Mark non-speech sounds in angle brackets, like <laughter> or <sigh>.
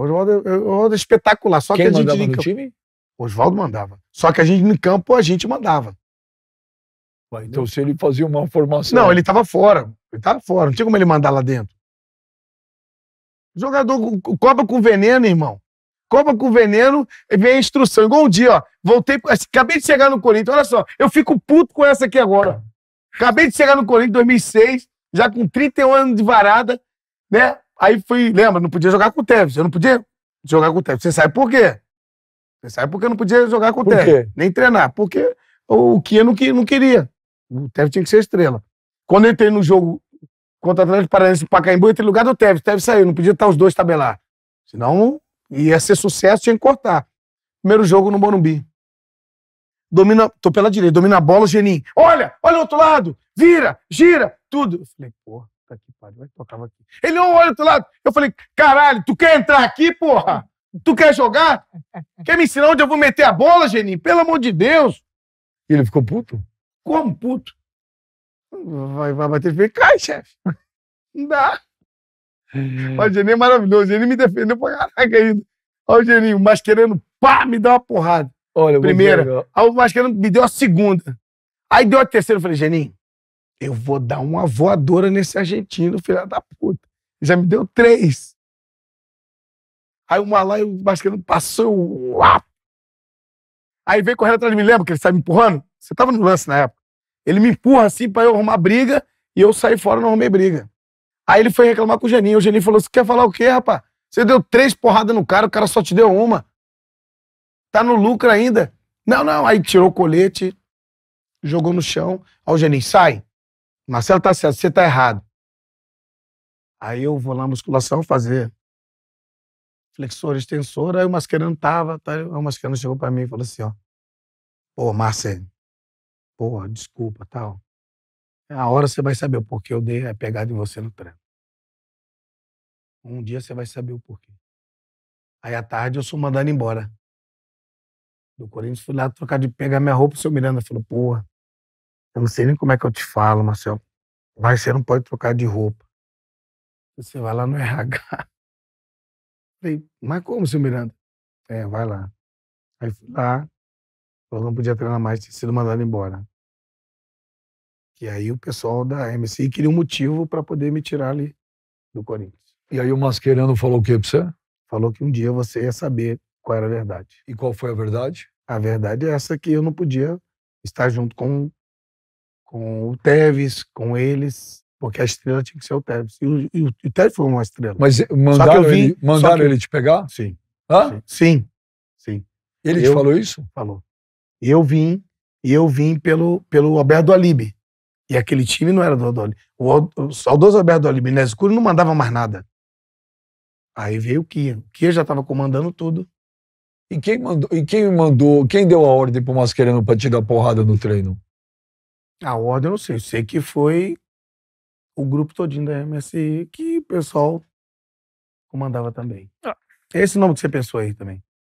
Oswaldo é, é, é espetacular. Só Quem que a gente mandava no campo, time? Oswaldo mandava. Só que a gente no campo a gente mandava. então se ele fazia uma formação. Não, ele estava fora. Ele estava fora. Não tinha como ele mandar lá dentro. Jogador cobra com veneno, irmão. Cobra com veneno, e vem a instrução. Igual um dia, ó. Voltei. Assim, acabei de chegar no Corinthians. Olha só, eu fico puto com essa aqui agora. Acabei de chegar no Corinthians em 2006, já com 31 anos de varada, né? Aí fui, lembra, não podia jogar com o Tevez. Eu não podia jogar com o Tevez. Você sabe por quê? Você sabe por que eu não podia jogar com o Tevez. Nem treinar. Porque o Kia não, não queria. O Tevez tinha que ser estrela. Quando eu entrei no jogo contra o Atlético Paranaense do Pacaembu, eu entrei no lugar do Tevez. O Tevez saiu. Não podia estar os dois tabelar. Senão ia ser sucesso, tinha que cortar. Primeiro jogo no Morumbi. Domina, tô pela direita, domina a bola, o Geninho. Olha, olha o outro lado, vira, gira, tudo. Eu falei, porra. Puta que pariu, ele tocava aqui. Ele não olha do lado. Eu falei, caralho, tu quer entrar aqui, porra? Tu quer jogar? Quer me ensinar onde eu vou meter a bola, Geninho? Pelo amor de Deus. E ele ficou puto? Como puto? Vai, vai bater e cai, chefe. Não dá. É. o Geninho é maravilhoso. Ele me defendeu pra caraca ainda. Olha o Geninho, mas querendo, pá, me dá uma porrada. Olha, Primeira. Aí o querendo me deu a segunda. Aí deu a terceira. Eu falei, Geninho, eu vou dar uma voadora nesse argentino, filha da puta. Já me deu três. Aí o Malaio Mascherano passou, uau! Aí veio correndo atrás de mim, lembra que ele sai me empurrando? Você tava no lance na época. Ele me empurra assim pra eu arrumar briga e eu saí fora e não arrumei briga. Aí ele foi reclamar com o Geninho. O Geninho falou: Você quer falar o quê, rapaz? Você deu três porradas no cara, o cara só te deu uma. Tá no lucro ainda. Não, não. Aí tirou o colete, jogou no chão. Aí o Geninho, sai. Marcelo tá certo, você tá errado. Aí eu vou lá na musculação fazer flexor, extensor, aí o Mascherano tava, tá, aí o Mascherano chegou para mim e falou assim, ó, pô, Marcelo, pô, desculpa, tal. É a hora você vai saber o porquê eu dei a é pegada em você no treino. Um dia você vai saber o porquê. Aí à tarde eu sou mandado embora. Do Corinthians fui lá trocar de pegar minha roupa, o seu Miranda falou, porra, eu não sei nem como é que eu te falo, Marcelo. Mas você não pode trocar de roupa. Você vai lá no <laughs> RH. Falei, mas como, seu Miranda? É, vai lá. Aí fui lá. Eu não podia treinar mais, tinha sido mandado embora. E aí o pessoal da MC queria um motivo para poder me tirar ali do Corinthians. E aí o Mascherano falou o quê pra você? Falou que um dia você ia saber qual era a verdade. E qual foi a verdade? A verdade é essa que eu não podia estar junto com com o Tevez, com eles, porque a estrela tinha que ser o Tevez. E o, e o, e o Tevez foi uma estrela. Mas mandaram, vi, ele, mandaram que... ele te pegar? Sim. Hã? Sim. Sim. Ele eu, te falou isso? Falou. E eu vim, e eu vim pelo, pelo Alberto Alibi. E aquele time não era do Alberto Alibi. O, o saudoso Alberto Alibi, Inés não mandava mais nada. Aí veio o Kia. O Kia já estava comandando tudo. E quem mandou, e quem mandou, quem deu a ordem pro Mascherano para tirar porrada no treino? A ordem eu não sei. Eu sei que foi o grupo todinho da MSI que o pessoal comandava também. Ah. É esse nome que você pensou aí também.